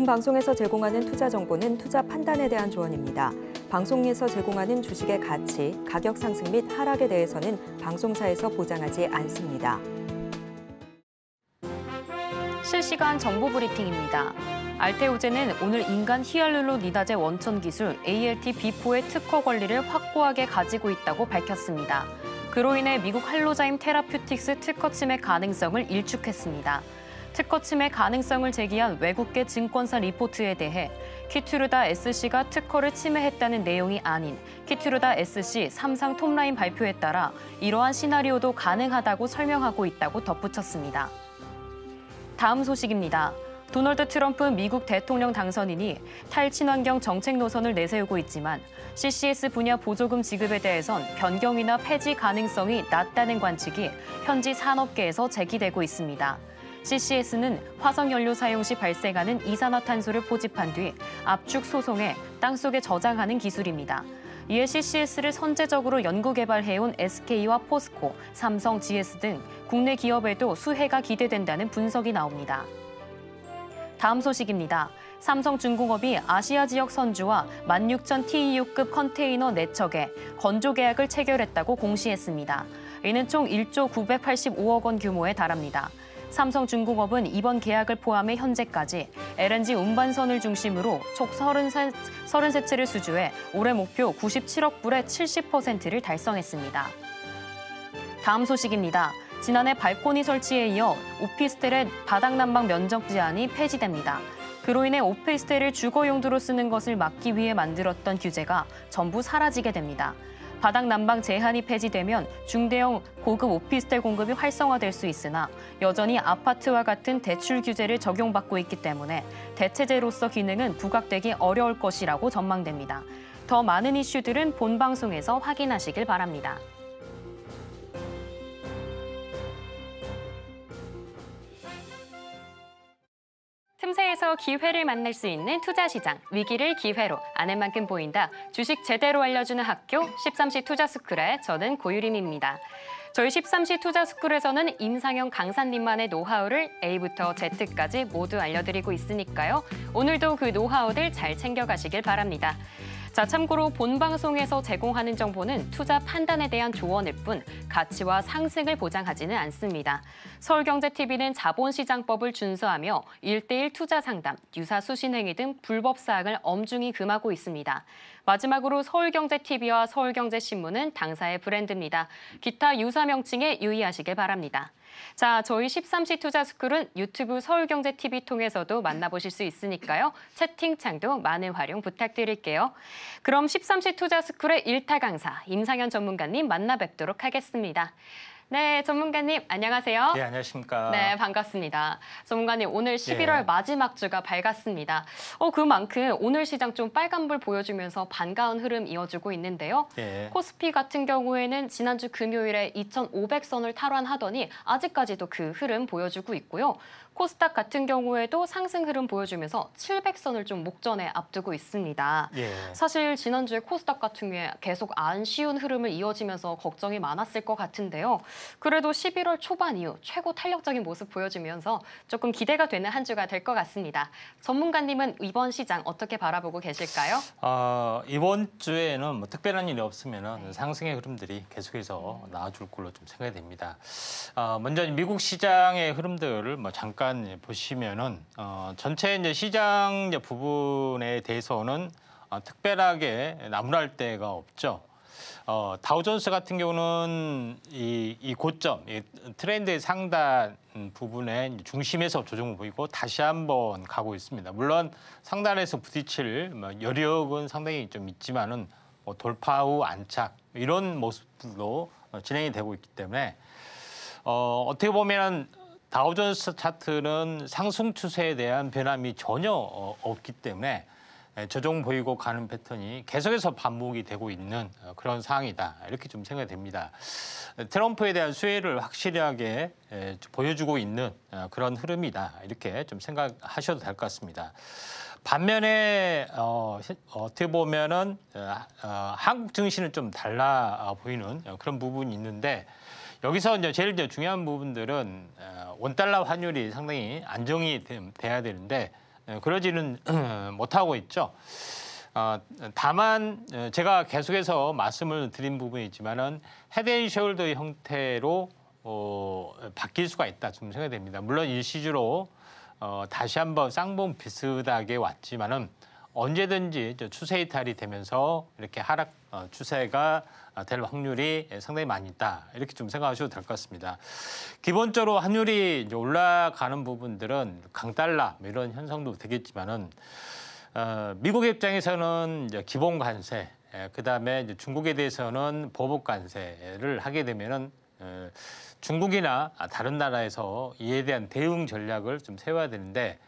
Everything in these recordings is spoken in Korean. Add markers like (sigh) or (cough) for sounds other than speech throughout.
본 방송에서 제공하는 투자 정보는 투자 판단에 대한 조언입니다. 방송에서 제공하는 주식의 가치, 가격 상승 및 하락에 대해서는 방송사에서 보장하지 않습니다. 실시간 정보 브리핑입니다. 알테오제는 오늘 인간 히알루로니다제 원천 기술 ALT-B4의 특허 권리를 확고하게 가지고 있다고 밝혔습니다. 그로 인해 미국 할로자임 테라퓨틱스 특허 침해 가능성을 일축했습니다. 특허 침해 가능성을 제기한 외국계 증권사 리포트에 대해 키트르다 SC가 특허를 침해했다는 내용이 아닌 키트르다 SC 삼상 톱라인 발표에 따라 이러한 시나리오도 가능하다고 설명하고 있다고 덧붙였습니다. 다음 소식입니다. 도널드 트럼프 미국 대통령 당선인이 탈친환경 정책 노선을 내세우고 있지만 CCS 분야 보조금 지급에 대해선 변경이나 폐지 가능성이 낮다는 관측이 현지 산업계에서 제기되고 있습니다. CCS는 화석연료 사용 시 발생하는 이산화탄소를 포집한 뒤 압축 소송해 땅속에 저장하는 기술입니다. 이에 CCS를 선제적으로 연구개발해온 SK와 포스코, 삼성, GS 등 국내 기업에도 수혜가 기대된다는 분석이 나옵니다. 다음 소식입니다. 삼성중공업이 아시아 지역 선주와 16,000 TEU급 컨테이너 4척에 건조 계약을 체결했다고 공시했습니다. 이는 총 1조 985억 원 규모에 달합니다. 삼성중공업은 이번 계약을 포함해 현재까지 LNG 운반선을 중심으로 총 33, 33채를 수주해 올해 목표 97억 불의 70%를 달성했습니다. 다음 소식입니다. 지난해 발코니 설치에 이어 오피스텔의 바닥난방 면적 제한이 폐지됩니다. 그로 인해 오피스텔을 주거 용도로 쓰는 것을 막기 위해 만들었던 규제가 전부 사라지게 됩니다. 바닥 난방 제한이 폐지되면 중대형 고급 오피스텔 공급이 활성화될 수 있으나 여전히 아파트와 같은 대출 규제를 적용받고 있기 때문에 대체제로서 기능은 부각되기 어려울 것이라고 전망됩니다. 더 많은 이슈들은 본 방송에서 확인하시길 바랍니다. 틈새에서 기회를 만날 수 있는 투자 시장, 위기를 기회로 아는 만큼 보인다. 주식 제대로 알려주는 학교 13시 투자스쿨의 저는 고유림입니다. 저희 13시 투자스쿨에서는 임상영 강사님만의 노하우를 A부터 Z까지 모두 알려드리고 있으니까요. 오늘도 그 노하우들 잘 챙겨가시길 바랍니다. 자, 참고로 본 방송에서 제공하는 정보는 투자 판단에 대한 조언일 뿐 가치와 상승을 보장하지는 않습니다. 서울경제TV는 자본시장법을 준수하며 일대일 투자 상담, 유사 수신행위 등 불법 사항을 엄중히 금하고 있습니다. 마지막으로 서울경제TV와 서울경제신문은 당사의 브랜드입니다. 기타 유사 명칭에 유의하시길 바랍니다. 자, 저희 13시 투자스쿨은 유튜브 서울경제TV 통해서도 만나보실 수 있으니까요. 채팅창도 많은 활용 부탁드릴게요. 그럼 13시 투자스쿨의 일타 강사 임상현 전문가님 만나 뵙도록 하겠습니다. 네, 전문가님 안녕하세요. 네, 안녕하십니까. 네, 반갑습니다. 전문가님 오늘 11월 예. 마지막 주가 밝았습니다. 어, 그만큼 오늘 시장 좀 빨간불 보여주면서 반가운 흐름 이어지고 있는데요. 예. 코스피 같은 경우에는 지난주 금요일에 2,500선을 탈환하더니 아직까지도 그 흐름 보여주고 있고요. 코스닥 같은 경우에도 상승 흐름 보여주면서 700선을 좀 목전에 앞두고 있습니다. 예. 사실 지난주에 코스닥 같은 경우에 계속 안 쉬운 흐름을 이어지면서 걱정이 많았을 것 같은데요. 그래도 11월 초반 이후 최고 탄력적인 모습 보여주면서 조금 기대가 되는 한 주가 될 것 같습니다. 전문가님은 이번 시장 어떻게 바라보고 계실까요? 어, 이번 주에는 뭐 특별한 일이 없으면 네. 상승의 흐름들이 계속해서 나아줄 걸로 좀 생각이 됩니다. 어, 먼저 미국 시장의 흐름들을 뭐 잠깐 잠깐 보시면은 어, 전체 이제 시장 이제 부분에 대해서는 어, 특별하게 나무랄 데가 없죠. 어, 다우존스 같은 경우는 이, 이 고점, 이 트렌드의 상단 부분에 중심에서 조정을 보이고 다시 한번 가고 있습니다. 물론 상단에서 부딪힐 뭐 여력은 상당히 좀 있지만은 뭐 돌파 후 안착 이런 모습도 어, 진행이 되고 있기 때문에 어, 어떻게 보면 다우존스 차트는 상승 추세에 대한 변함이 전혀 어, 없기 때문에 저종 보이고 가는 패턴이 계속해서 반복이 되고 있는 어, 그런 상황이다 이렇게 좀 생각이 됩니다. 트럼프에 대한 수혜를 확실하게 보여주고 있는 어, 그런 흐름이다 이렇게 좀 생각하셔도 될 것 같습니다. 반면에 어, 어떻게 보면은 어, 한국 증시는 좀 달라 보이는 그런 부분이 있는데 여기서 이제 제일 이제 중요한 부분들은 어, 원달러 환율이 상당히 안정이 돼야 되는데 어, 그러지는 (clears throat) 못하고 있죠. 어, 다만 제가 계속해서 말씀을 드린 부분이지만은 헤드 앤숄더 형태로 어, 바뀔 수가 있다 좀생각 됩니다. 물론 일시주로 어, 다시 한번 쌍봉 비슷하게 왔지만은 언제든지 추세 이탈이 되면서 이렇게 하락 어, 추세가 어, 될 확률이 상당히 많이 있다 이렇게 좀 생각하셔도 될 것 같습니다. 기본적으로 환율이 이제 올라가는 부분들은 강달러 뭐 이런 현상도 되겠지만은 어, 미국 입장에서는 이제 기본 관세 예, 그 다음에 중국에 대해서는 보복 관세를 하게 되면은 어, 중국이나 다른 나라에서 이에 대한 대응 전략을 좀 세워야 되는데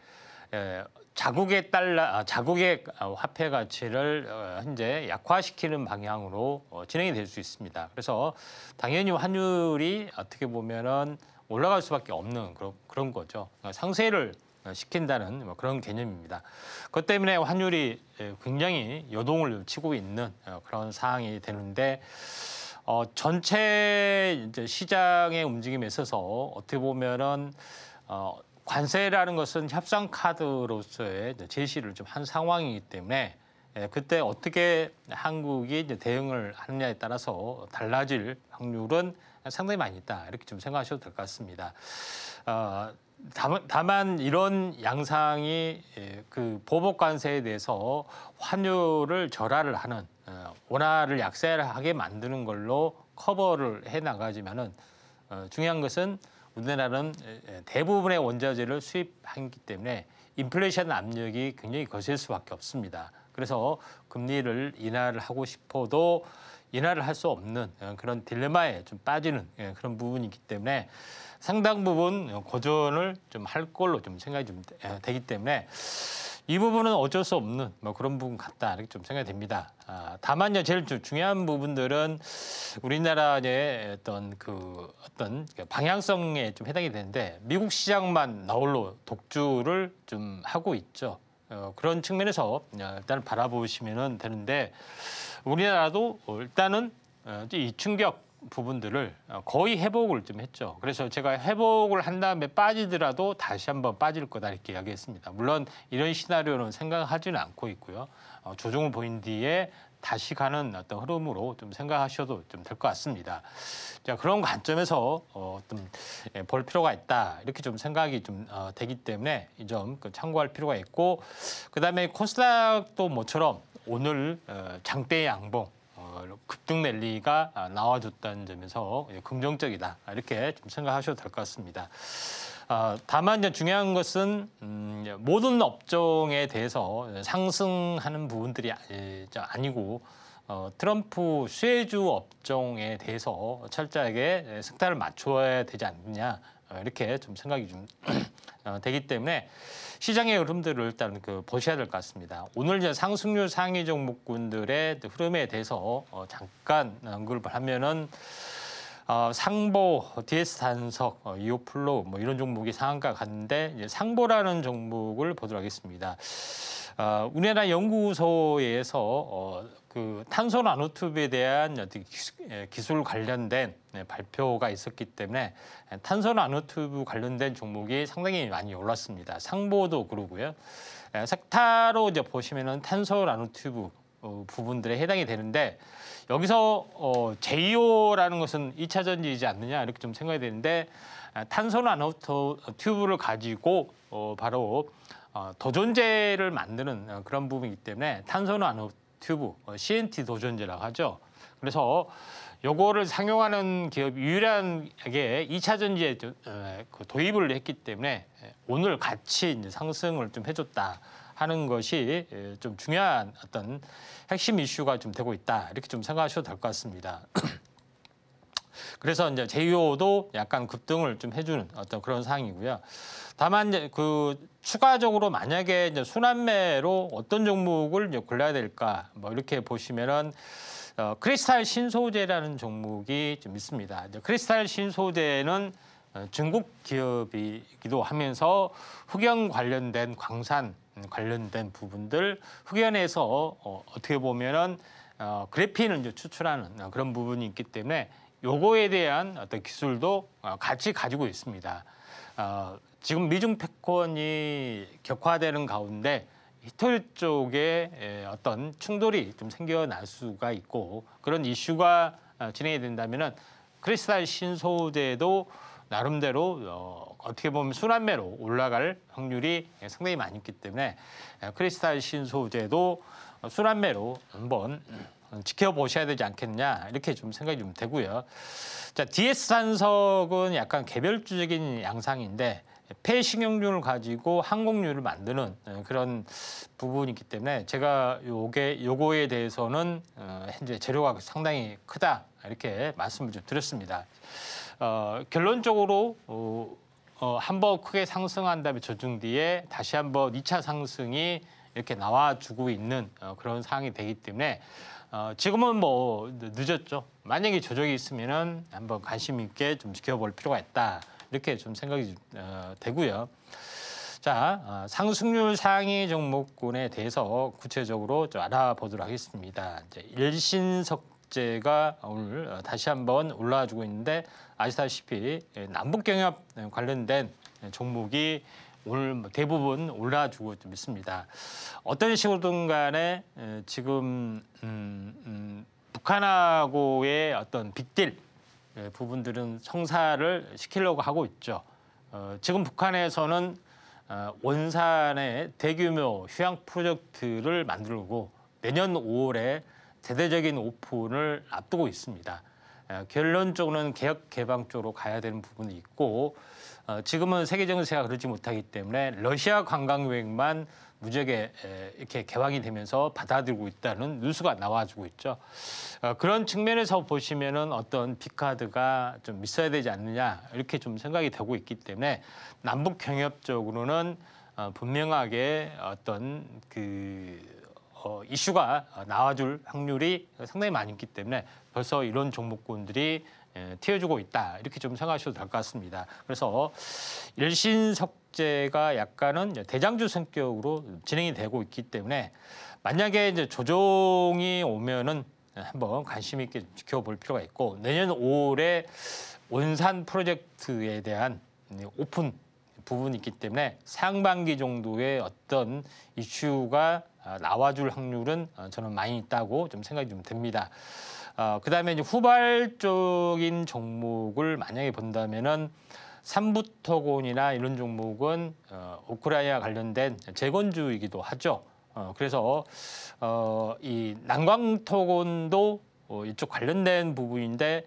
에, 예, 자국의 달러, 아, 자국의 어, 화폐 가치를 어, 현재 약화시키는 방향으로 어, 진행이 될 수 있습니다. 그래서 당연히 환율이 어떻게 보면은 올라갈 수밖에 없는 그런 그런 거죠. 그러니까 상세를 시킨다는 뭐 그런 개념입니다. 그것 때문에 환율이 굉장히 요동을 치고 있는 그런 상황이 되는데 어, 전체 이제 시장의 움직임에 있어서 어떻게 보면은 어, 관세라는 것은 협상 카드로서의 제시를 좀 한 상황이기 때문에 예, 그때 어떻게 한국이 대응을 하느냐에 따라서 달라질 확률은 상당히 많이 있다 이렇게 좀 생각하셔도 될 것 같습니다. 어, 다만, 다만 이런 양상이 예, 그 보복 관세에 대해서 환율을 절하를 하는 어, 원화를 약세하게 만드는 걸로 커버를 해 나가지만은 어, 중요한 것은 우리나라는 대부분의 원자재를 수입하기 때문에 인플레이션 압력이 굉장히 거셀 수밖에 없습니다. 그래서 금리를 인하를 하고 싶어도 인하를 할 수 없는 어, 그런 딜레마에 좀 빠지는 예, 그런 부분이기 때문에 상당 부분 어, 고전을 좀 할 걸로 좀 생각이 좀 되기 때문에 이 부분은 어쩔 수 없는 뭐 그런 부분 같다 이렇게 좀 생각이 됩니다. 아, 다만요 제일 중요한 부분들은 우리나라의 어떤 그 어떤 그러니까 방향성에 좀 해당이 되는데 미국 시장만 나홀로 독주를 좀 하고 있죠. 어, 그런 측면에서 어, 일단 바라보시면 되는데 우리나라도 어, 일단은 어, 이 충격 부분들을 어, 거의 회복을 좀 했죠. 그래서 제가 회복을 한 다음에 빠지더라도 다시 한번 빠질 거다 이렇게 이야기했습니다. 물론 이런 시나리오는 생각하지는 않고 있고요. 어, 조정을 보인 뒤에 다시 가는 어떤 흐름으로 좀 생각하셔도 좀 될 것 같습니다. 자 그런 관점에서 어좀볼 예, 필요가 있다 이렇게 좀 생각이 좀 어, 되기 때문에 이점 그 참고할 필요가 있고 그 다음에 코스닥도 모처럼 오늘 어, 장대 양봉 어, 급등 랠리가 아, 나와줬다는 점에서 긍정적이다 이렇게 좀 생각하셔도 될 것 같습니다. 어, 다만 중요한 것은 음, 모든 업종에 대해서 상승하는 부분들이 아, 예, 아니고 어, 트럼프 쉐주 업종에 대해서 철저하게 승타를 맞춰야 되지 않느냐 이렇게 좀 생각이 좀 (clears throat) 되기 때문에 시장의 흐름들을 일단 그 보셔야 될 것 같습니다. 오늘 이제 상승률 상위 종목군들의 흐름에 대해서 어, 잠깐 언급을 하면은 어, 상보, DS 단석, 어, 이오플로 뭐 이런 종목이 상한가 갔는데 이제 상보라는 종목을 보도록 하겠습니다. 어, 우리나라 연구소에서 어, 그 탄소 나노튜브에 대한 예, 기술 관련된 예, 발표가 있었기 때문에 탄소 나노튜브 관련된 종목이 상당히 많이 올랐습니다. 상보도 그러고요. 예, 색타로 이제 보시면은 탄소 나노튜브 어, 부분들에 해당이 되는데 여기서 어, JO라는 것은 이차 전지이지 않느냐 이렇게 좀 생각이 되는데 아, 탄소 나노튜브를 가지고 어, 바로 어, 도존재를 만드는 어, 그런 부분이기 때문에 탄소 나노 튜브, 어, CNT 도전제라고 하죠. 그래서 요거를 상용하는 기업이 유일하게 2차 전지에 어, 그 도입을 했기 때문에 예, 오늘 같이 상승을 좀 해줬다 하는 것이 예, 좀 중요한 어떤 핵심 이슈가 좀 되고 있다 이렇게 좀 생각하셔도 될 것 같습니다. (clears throat) 그래서 이제 제휴도 약간 급등을 좀 해주는 어떤 그런 상황이고요. 다만 이제 그 추가적으로 만약에 이제 순환매로 어떤 종목을 이제 골라야 될까 뭐 이렇게 보시면은 어, 크리스탈 신소재라는 종목이 좀 있습니다. 이제 크리스탈 신소재는 어, 중국 기업이기도 하면서 흑연 관련된 광산 음, 관련된 부분들 흑연에서 어, 어떻게 보면은 어, 그래핀을 이제 추출하는 어, 그런 부분이 있기 때문에 요거에 대한 어떤 기술도 어, 같이 가지고 있습니다. 어, 지금 미중 패권이 격화되는 가운데 히토리 쪽에 어떤 충돌이 좀 생겨날 수가 있고 그런 이슈가 어, 진행이 된다면은 크리스탈 신소재도 나름대로 어, 어떻게 보면 순환매로 올라갈 확률이 예, 상당히 많기 때문에 크리스탈 신소재도 순환매로 한번 어, 지켜보셔야 되지 않겠냐 이렇게 좀 생각이 좀 되고요. 자 DS 산석은 약간 개별주적인 양상인데 폐신경률을 가지고 항공률을 만드는 어, 그런 부분이기 때문에 제가 요게 요거에 대해서는 어, 현재 재료가 상당히 크다 이렇게 말씀을 좀 드렸습니다. 어, 결론적으로 어, 어, 한번 크게 상승한 다음에 조정 뒤에 다시 한 번 2차 상승이 이렇게 나와주고 있는 그런 상황이 되기 때문에 어, 지금은 뭐 늦었죠. 만약에 조정이 있으면은 한번 관심 있게 좀 지켜볼 필요가 있다. 이렇게 좀 생각이 어, 되고요. 자, 어, 상승률 상위 종목군에 대해서 구체적으로 좀 알아보도록 하겠습니다. 이제 일신석재가 오늘 어, 다시 한번 올라와주고 있는데 아시다시피 남북경협 관련된 종목이 오늘 대부분 올라주고 좀 있습니다. 어떤 식으로든 간에 지금 음, 음, 북한하고의 어떤 빅딜 부분들은 성사를 시키려고 하고 있죠. 어, 지금 북한에서는 어, 원산에 대규모 휴양 프로젝트를 만들고 내년 5월에 대대적인 오픈을 앞두고 있습니다. 결론적으로는 개혁 개방 쪽으로 가야 되는 부분이 있고 어, 지금은 세계 정세가 그렇지 못하기 때문에 러시아 관광여행만 무지하게 이렇게 개방이 되면서 받아들고 있다는 뉴스가 나와주고 있죠. 어, 그런 측면에서 보시면은 어떤 피카드가 좀 있어야 되지 않느냐 이렇게 좀 생각이 되고 있기 때문에 남북 경협 적으로는 어, 분명하게 어떤 그 어, 이슈가 나와줄 확률이 상당히 많이 있기 때문에 벌써 이런 종목군들이 예, 튀어주고 있다 이렇게 좀 생각하셔도 될 것 같습니다. 그래서 일신석재가 약간은 대장주 성격으로 진행이 되고 있기 때문에 만약에 이제 조정이 오면은 한번 관심 있게 지켜볼 필요가 있고 내년 5월 온산 프로젝트에 대한 오픈 부분이 있기 때문에 상반기 정도의 어떤 이슈가 나와줄 확률은 저는 많이 있다고 좀 생각이 좀 됩니다. 어, 그다음에 이제 후발적인 종목을 만약에 본다면은 삼부토곤이나 이런 종목은 어, 우크라이나 관련된 재건주이기도 하죠. 어, 그래서 어, 이 난광토곤도 어, 이쪽 관련된 부분인데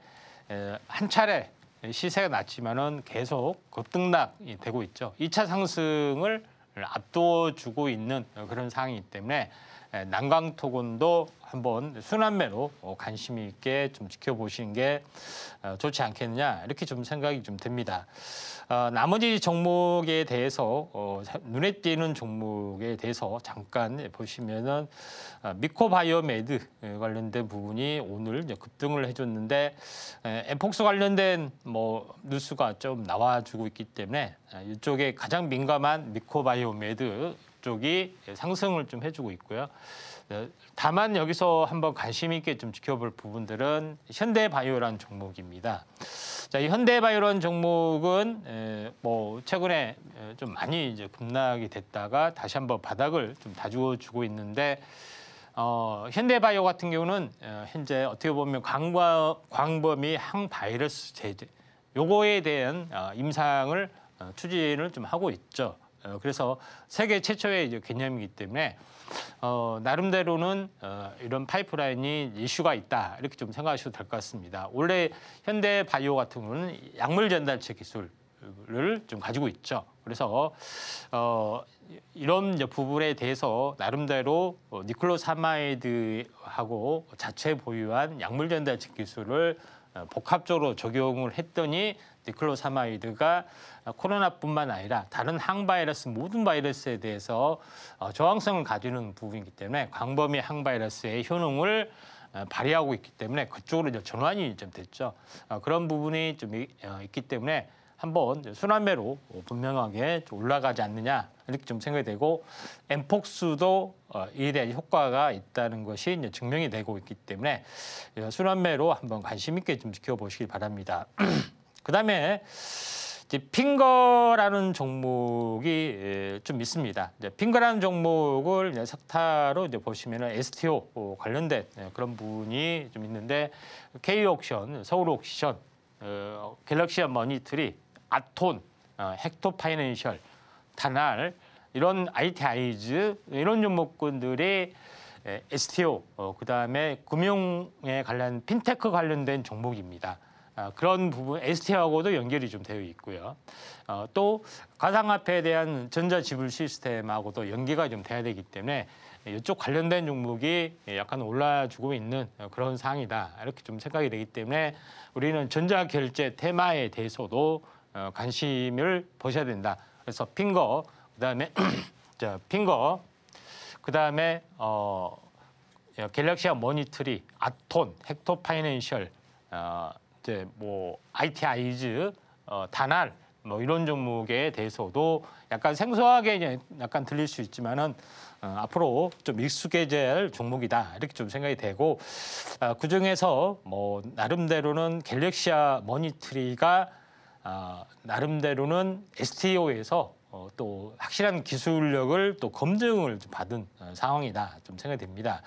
에, 한 차례 시세가 낮지만은 계속 급등락이 되고 있죠. 2차 상승을 앞도주고 있는 그런 상황이기 때문에 난광토곤도 한번 순환매로 어, 관심 있게 좀 지켜보시는 게 어, 좋지 않겠느냐 이렇게 좀 생각이 좀 됩니다. 어, 나머지 종목에 대해서 눈에 띄는 종목에 대해서 잠깐 보시면은 미코바이오메드 관련된 부분이 오늘 급등을 해줬는데 엠폭스 관련된 뭐 뉴스가 좀 나와주고 있기 때문에 이쪽에 가장 민감한 미코바이오메드 쪽이 상승을 좀 해주고 있고요. 네, 다만 여기서 한번 관심 있게 좀 지켜볼 부분들은 현대바이오라는 종목입니다. 자, 이 현대바이오란 종목은 뭐 최근에 좀 많이 이제 급락이 됐다가 다시 한번 바닥을 좀다주 주고 있는데 어, 현대바이오 같은 경우는 현재 어떻게 보면 광과, 광범위 항바이러스 제재 요거에 대한 아, 임상을 어, 추진을 좀 하고 있죠. 어, 그래서 세계 최초의 이제 개념이기 때문에 어, 나름대로는 어, 이런 파이프라인이 이슈가 있다 이렇게 좀 생각하셔도 될 것 같습니다. 원래 현대 바이오 같은 경우는 약물 전달체 기술을 좀 가지고 있죠. 그래서 어, 이런 부분에 대해서 나름대로 어, 니클로사마이드하고 자체 보유한 약물 전달체 기술을 어, 복합적으로 적용을 했더니 니클로사마이드가 코로나뿐만 아니라 다른 항바이러스 모든 바이러스에 대해서 어, 저항성을 가지는 부분이기 때문에 광범위 항바이러스의 효능을 어, 발휘하고 있기 때문에 그쪽으로 이제 전환이 좀 됐죠. 어, 그런 부분이 좀 있기 때문에 한번 순환매로 분명하게 올라가지 않느냐 이렇게 좀 생각이 되고 엠폭스도 이에 대한 효과가 있다는 것이 이제 증명이 되고 있기 때문에 순환매로 한번 관심 있게 좀 지켜보시기 바랍니다. (clears throat) 그다음에 이제 핑거라는 종목이 예, 좀 있습니다. 이제 핑거라는 종목을 이제 석타로 이제 보시면 STO 어, 관련된 예, 그런 분이 좀 있는데 K옥션, 서울옥션, 어, 갤럭시 머니트리, 아톤, 어, 헥토파이낸셜, 단알 이런 ITI즈 이런 종목군들이 STO 예, 어, 그다음에 금융에 관련 핀테크 관련된 종목입니다. 아, 그런 부분 ST하고도 연결이 좀 되어 있고요. 어, 또 가상화폐에 대한 전자지불 시스템하고도 연계가 좀 돼야 되기 때문에 이쪽 관련된 종목이 약간 올라주고 있는 그런 상황이다 이렇게 좀 생각이 되기 때문에 우리는 전자결제 테마에 대해서도 어, 관심을 보셔야 된다. 그래서 핑거 그다음에 자 (clears throat) 핑거 그다음에 어 갤럭시아 모니트리 아톤 헥토 파이낸셜 어, 이제 뭐 IT i 이즈 어, 단알 뭐 이런 종목에 대해서도 약간 생소하게 약간 들릴 수 있지만은 어, 앞으로 좀 익숙해질 종목이다 이렇게 좀 생각이 되고 어, 아, 그 중에서 뭐 나름대로는 갤럭시아 머니트리가 어, 아, 나름대로는 STO에서 어, 또 확실한 기술력을 또 검증을 좀 받은 어, 상황이다 좀 생각이 됩니다.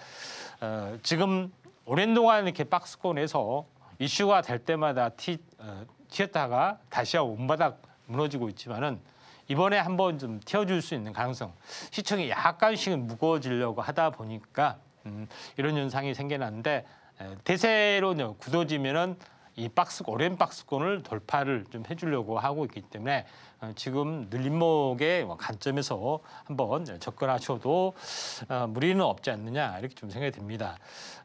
어, 지금 오랜 동안 이렇게 박스권에서 이슈가 될 때마다 티, 어, 튀었다가 다시 온바닥 무너지고 있지만은 이번에 한번 좀 튀어줄 수 있는 가능성 시청이 약간씩 무거워지려고 하다 보니까 음, 이런 현상이 생겨났는데 에, 대세로 굳어지면은 이 박스 오랜 박스권을 돌파를 좀 해주려고 하고 있기 때문에 어, 지금 늘림목의 뭐 관점에서 한번 접근하셔도 어, 무리는 없지 않느냐 이렇게 좀 생각이 듭니다.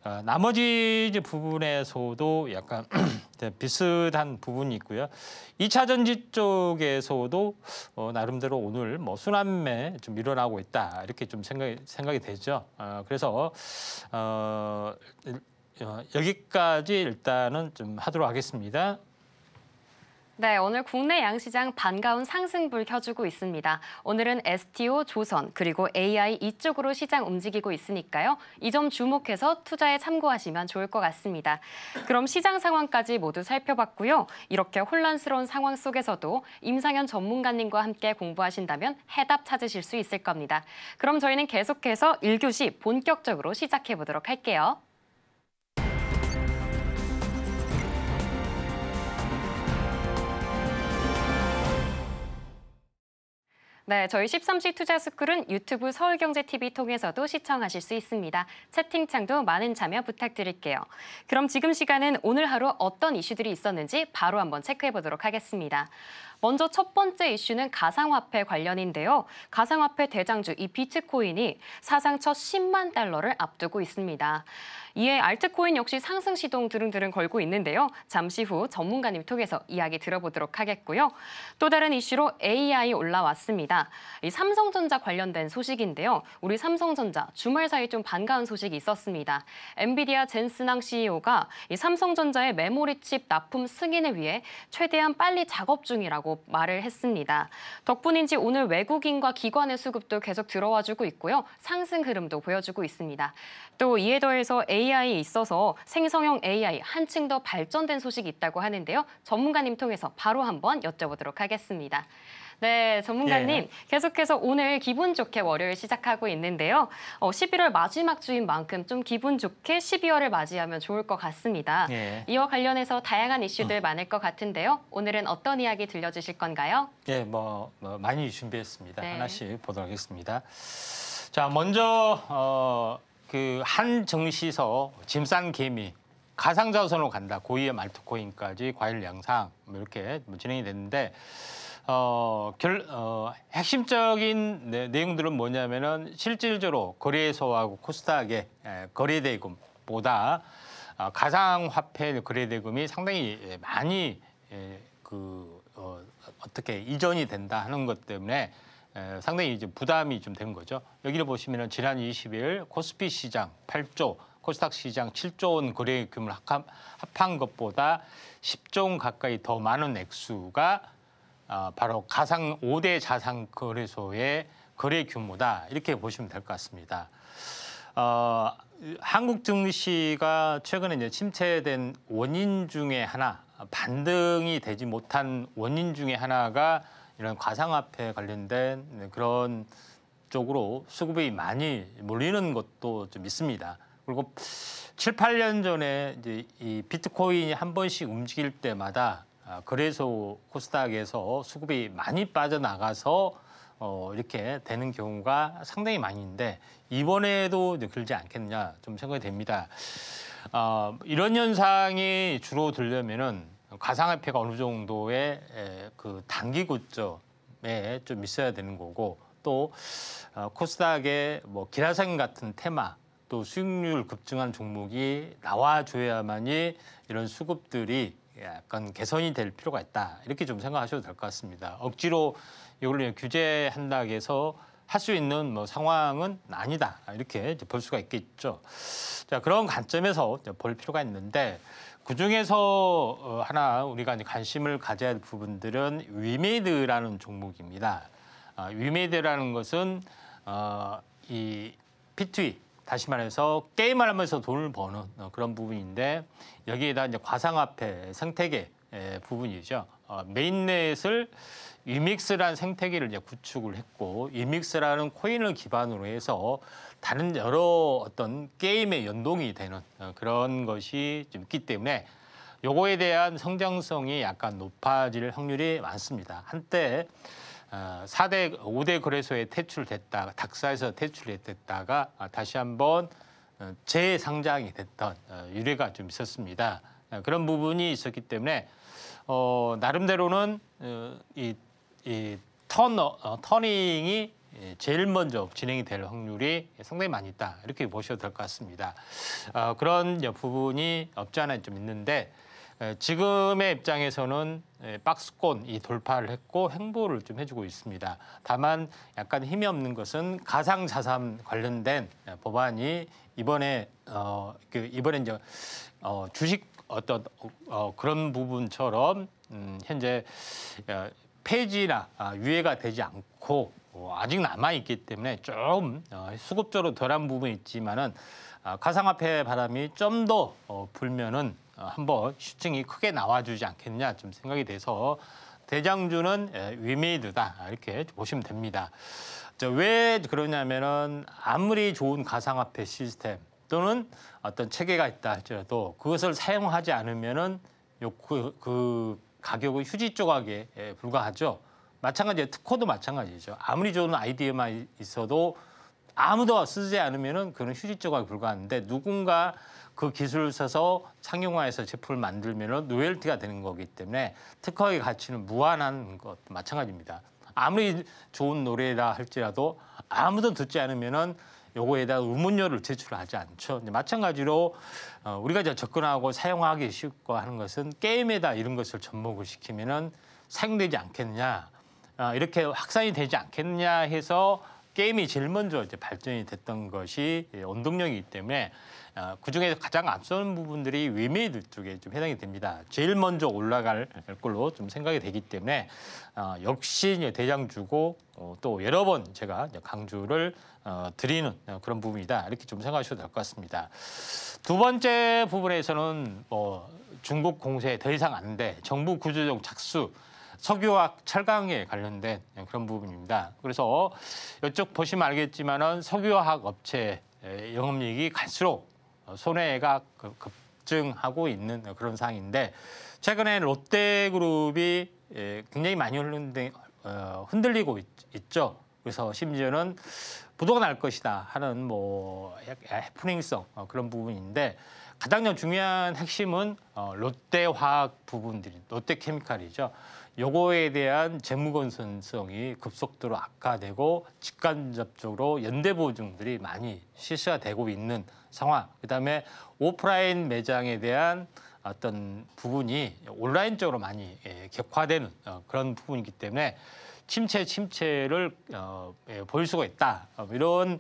어, 나머지 부분에서도 약간 (clears throat) 네, 비슷한 부분이 있고요. 2차 전지 쪽에서도 나름대로 오늘 뭐 순환매 좀 일어나고 있다 이렇게 좀 생각이 생각이 되죠. 그래서 어, 여기까지 일단은 좀 하도록 하겠습니다. 네, 오늘 국내 양시장 반가운 상승불 켜주고 있습니다. 오늘은 STO, 조선, 그리고 AI 이쪽으로 시장 움직이고 있으니까요. 이 점 주목해서 투자에 참고하시면 좋을 것 같습니다. 그럼 시장 상황까지 모두 살펴봤고요. 이렇게 혼란스러운 상황 속에서도 임상현 전문가님과 함께 공부하신다면 해답 찾으실 수 있을 겁니다. 그럼 저희는 계속해서 1교시 본격적으로 시작해 보도록 할게요. 네, 저희 13시 투자스쿨은 유튜브 서울경제TV 통해서도 시청하실 수 있습니다. 채팅창도 많은 참여 부탁드릴게요. 그럼 지금 시간은 오늘 하루 어떤 이슈들이 있었는지 바로 한번 체크해 보도록 하겠습니다. 먼저 첫 번째 이슈는 가상화폐 관련인데요. 가상화폐 대장주 이 비트코인이 사상 첫 10만 달러를 앞두고 있습니다. 이에 알트코인 역시 상승 시동 드릉드릉 걸고 있는데요. 잠시 후 전문가님 통해서 이야기 들어보도록 하겠고요. 또 다른 이슈로 AI 올라왔습니다. 이 삼성전자 관련된 소식인데요. 우리 삼성전자 주말 사이 좀 반가운 소식이 있었습니다. 엔비디아 젠스낭 CEO가 이 삼성전자의 메모리 칩 납품 승인을 위해 최대한 빨리 작업 중이라고 뭐 말을 했습니다. 덕분인지 오늘 외국인과 기관의 수급도 계속 들어와주고 있고요. 상승 흐름도 보여주고 있습니다. 또 이에 더해서 AI에 있어서 생성형 AI 한층 더 발전된 소식이 있다고 하는데요. 전문가님 통해서 바로 한번 여쭤보도록 하겠습니다. 네, 전문가님. 예. 계속해서 오늘 기분 좋게 월요일 시작하고 있는데요. 어, 11월 마지막 주인 만큼 좀 기분 좋게 12월을 맞이하면 좋을 것 같습니다. 예. 이와 관련해서 다양한 이슈들 어. 많을 것 같은데요. 오늘은 어떤 이야기 들려주실 건가요? 예, 뭐, 뭐 많이 준비했습니다. 네. 하나씩 보도록 하겠습니다. 자, 먼저 어, 그 한정시서 짐싼 개미 가상자산으로 간다. 고의의 말투코인까지 과일 양상 뭐 이렇게 뭐 진행이 됐는데 어, 결, 어, 핵심적인 네, 내용들은 뭐냐면은 실질적으로 거래소하고 코스닥의 거래대금보다 어, 가상화폐 거래대금이 상당히 예, 많이 에, 예, 그 어, 어떻게 이전이 된다 하는 것 때문에 에, 상당히 이제 부담이 좀 되는 거죠. 여기를 보시면은 지난 20일 코스피 시장 8조 코스닥 시장 7조 원 거래 규모를 합한 것보다 10조 원 가까이 더 많은 액수가 어, 바로 가상 5대 자산 거래소의 거래 규모다 이렇게 보시면 될 것 같습니다. 어, 한국 증시가 최근에 이제 침체된 원인 중에 하나 반등이 되지 못한 원인 중에 하나가 이런 가상화폐 관련된 그런 쪽으로 수급이 많이 몰리는 것도 좀 있습니다. 그리고 7, 8년 전에 이제 이 비트코인이 한 번씩 움직일 때마다 그래서 아, 코스닥에서 수급이 많이 빠져나가서 어, 이렇게 되는 경우가 상당히 많이있는데 이번에도 늘지 않겠느냐 좀 생각이 됩니다. 어, 이런 현상이 주로 들려면은 가상화폐가 어느 정도의 에, 그 단기 고점에 좀 있어야 되는 거고 또 어, 코스닥의 뭐기라생 같은 테마 또 수익률 급증한 종목이 나와줘야만이 이런 수급들이 약간 개선이 될 필요가 있다 이렇게 좀 생각하셔도 될 것 같습니다. 억지로 이걸 규제한다 해서 할 수 있는 뭐 상황은 아니다 이렇게 볼 수가 있겠죠. 자 그런 관점에서 볼 필요가 있는데 그 중에서 어, 하나 우리가 관심을 가져야 할 부분들은 위메드라는 종목입니다. 아, 위메드라는 것은 어, 이 P2 다시 말해서 게임을 하면서 돈을 버는 어, 그런 부분인데 여기에다 이제 과상화폐 생태계 부분이죠. 어, 메인넷을 유믹스라는 생태계를 이제 구축을 했고 유믹스라는 코인을 기반으로 해서 다른 여러 어떤 게임에 연동이 되는 어, 그런 것이 좀 있기 때문에 요거에 대한 성장성이 약간 높아질 확률이 많습니다. 한때 어, 사대 5대 거래소에 퇴출됐다, 닥사에서 퇴출됐다가 어, 다시 한번 어, 재상장이 됐던 유례가좀 있었습니다. 그런 부분이 있었기 때문에 어, 나름대로는 이, 이 턴, 터닝이 예, 제일 먼저 진행이 될 확률이 상당히 많이 있다 이렇게 보셔도 될 것 같습니다. 어, 그런 부분이 없지 않아 좀 있는데 지금의 입장에서는 박스권 이 돌파를 했고 행보를 좀 해주고 있습니다. 다만 약간 힘이 없는 것은 가상 자산 관련된 법안이 이번에 어, 그 이번에 이제 어, 주식 어떤 어, 그런 부분처럼 음, 현재 어, 폐지나 아, 유예가 되지 않고 어, 아직 남아 있기 때문에 좀 어, 수급적으로 덜한 부분이 있지만은 아, 가상화폐 바람이 좀 더 불면은. 어, 한번 시증이 크게 나와주지 않겠냐 좀 생각이 돼서 대장주는 위메이드다 이렇게 보시면 됩니다. 왜 그러냐면은 아무리 좋은 가상화폐 시스템 또는 어떤 체계가 있다 할지라도 그것을 사용하지 않으면은 그, 그 가격은 휴지 조각에 불과하죠. 마찬가지에 특허도 마찬가지죠. 아무리 좋은 아이디어만 있어도 아무도 쓰지 않으면은 그는 휴지 조각에 불과한데 누군가 그 기술을 써서 상용화해서 제품을 만들면 노엘티가 되는 거기 때문에 특허의 가치는 무한한 것 마찬가지입니다. 아무리 좋은 노래라 할지라도 아무도 듣지 않으면은 요거에다 의문료를 제출하지 않죠. 마찬가지로 어, 우리가 이제 접근하고 사용하기 쉽고 하는 것은 게임에다 이런 것을 접목을 시키면은 사용되지 않겠느냐 아, 이렇게 확산이 되지 않겠느냐 해서 게임이 제일 먼저 이제 발전이 됐던 것이 예, 원동력이기 때문에 어, 그중에 서 가장 앞서는 부분들이 위메이드 쪽에 좀 해당이 됩니다. 제일 먼저 올라갈 걸로 좀 생각이 되기 때문에 어, 역시 대장주고 어, 또 여러 번 제가 강조를 드리는 그런 부분이다. 이렇게 좀 생각하셔도 될 것 같습니다. 두 번째 부분에서는 뭐 중국 공세 더 이상 안 돼. 정부 구조적 착수. 석유화학 철강에 관련된 그런 부분입니다. 그래서 이쪽 보시면 알겠지만 석유화학 업체 영업이익이 갈수록 손해가 급증하고 있는 그런 상황인데 최근에 롯데그룹이 예, 굉장히 많이 어, 흔들리고 있, 죠 그래서 심지어는 부도가 날 것이다 하는 뭐 해프닝성 어, 그런 부분인데 가장 중요한 핵심은 어, 롯데화학 부분들이 롯데케미칼이죠. 요거에 대한 재무건선성이 급속도로 악화되고 직간접적으로 연대보증들이 많이 실시가 되고 있는 상황. 그다음에 오프라인 매장에 대한 어떤 부분이 온라인쪽으로 많이 예, 격화되는 어, 그런 부분이기 때문에 침체 침체를 어, 예, 보일 수가 있다 어, 이런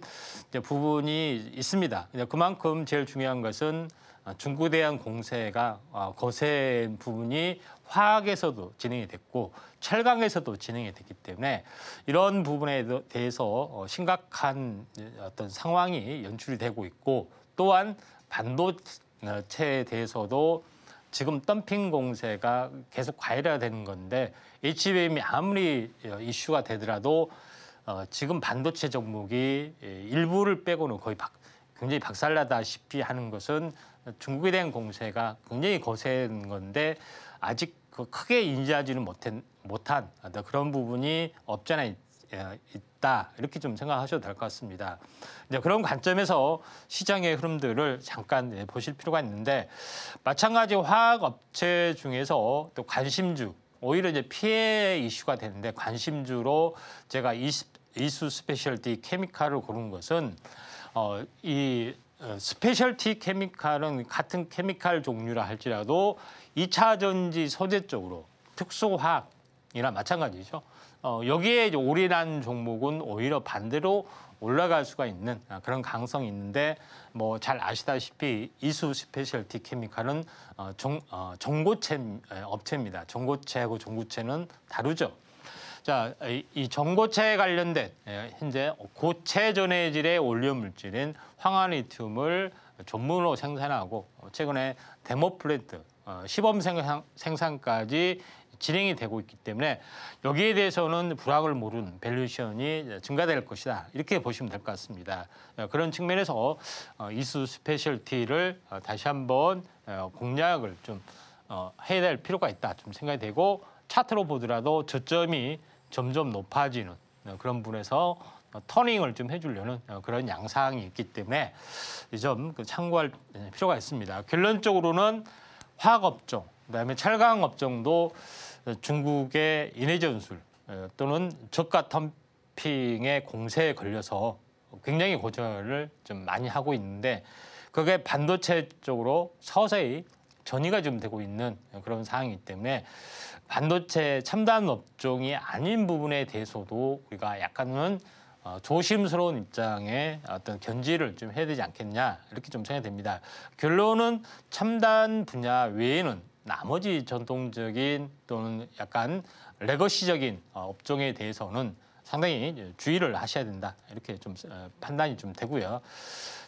부분이 있습니다. 그만큼 제일 중요한 것은 아, 중국에 대한 공세가 아, 거센 부분이 화학에서도 진행이 됐고 철강에서도 진행이 됐기 때문에 이런 부분에 대해서 어, 심각한 어, 어떤 상황이 연출되고 있고 또한 반도체에 어, 대해서도 지금 덤핑 공세가 계속 과열화야 되는 건데 HBM이 아무리 이슈가 되더라도 지금 반도체 종목이 예, 일부를 빼고는 거의 굉장히 박살나다시피 하는 것은 중국에 대한 공세가 굉장히 거센 건데 아직 그 크게 인지하지는 못한, 못한 어, 그런 부분이 없잖아 어, 있다 이렇게 좀 생각하셔도 될 것 같습니다. 이제 그런 관점에서 시장의 흐름들을 잠깐 예, 보실 필요가 있는데 마찬가지 화학 업체 중에서 또 관심주 오히려 이제 피해 이슈가 되는데 관심주로 제가 이수 스페셜티 케미칼을 고른 것은 어, 이 어, 스페셜티 케미칼은 같은 케미칼 종류라 할지라도 이차 전지 소재 쪽으로 특수화학이나 마찬가지죠. 어, 여기에 올인한 종목은 오히려 반대로 올라갈 수가 있는 아, 그런 가능성이 있는데 뭐 잘 아시다시피 이수 스페셜티 케미칼은 어, 종, 어, 종고체 업체입니다. 종고체하고 종구체는 다르죠. 자, 이 전고체에 관련된 예, 현재 고체 전해질의 올류 물질인 황화리튬을 전문으로 생산하고 최근에 데모 플랜트 어, 시범 생산, 까지 진행이 되고 있기 때문에 여기에 대해서는 불황을 모르는 밸류션이 증가될 것이다 이렇게 보시면 될 것 같습니다. 어, 그런 측면에서 어, 이수 스페셜티를 다시 한번 공략을 좀 해야 될 필요가 있다 좀 생각이 되고 차트로 보더라도 저점이 점점 높아지는 어, 그런 분에서 어, 터닝을 좀 해주려는 어, 그런 양상이 있기 때문에 이점 그 참고할 예, 필요가 있습니다. 결론적으로는 화학업종, 그다음에 철강업종도 중국의 인해전술 또는 저가 덤핑의 공세에 걸려서 굉장히 고전을 좀 많이 하고 있는데 그게 반도체 쪽으로 서서히 전이가 좀 되고 있는 그런 상황이기 때문에 반도체 첨단 업종이 아닌 부분에 대해서도 우리가 약간은 어, 조심스러운 입장에 어떤 견지를 좀 해야 되지 않겠냐 이렇게 좀 생각이 됩니다. 결론은 첨단 분야 외에는 나머지 전통적인 또는 약간 레거시적인 어, 업종에 대해서는 상당히 주의를 하셔야 된다 이렇게 좀 어, 판단이 좀 되고요.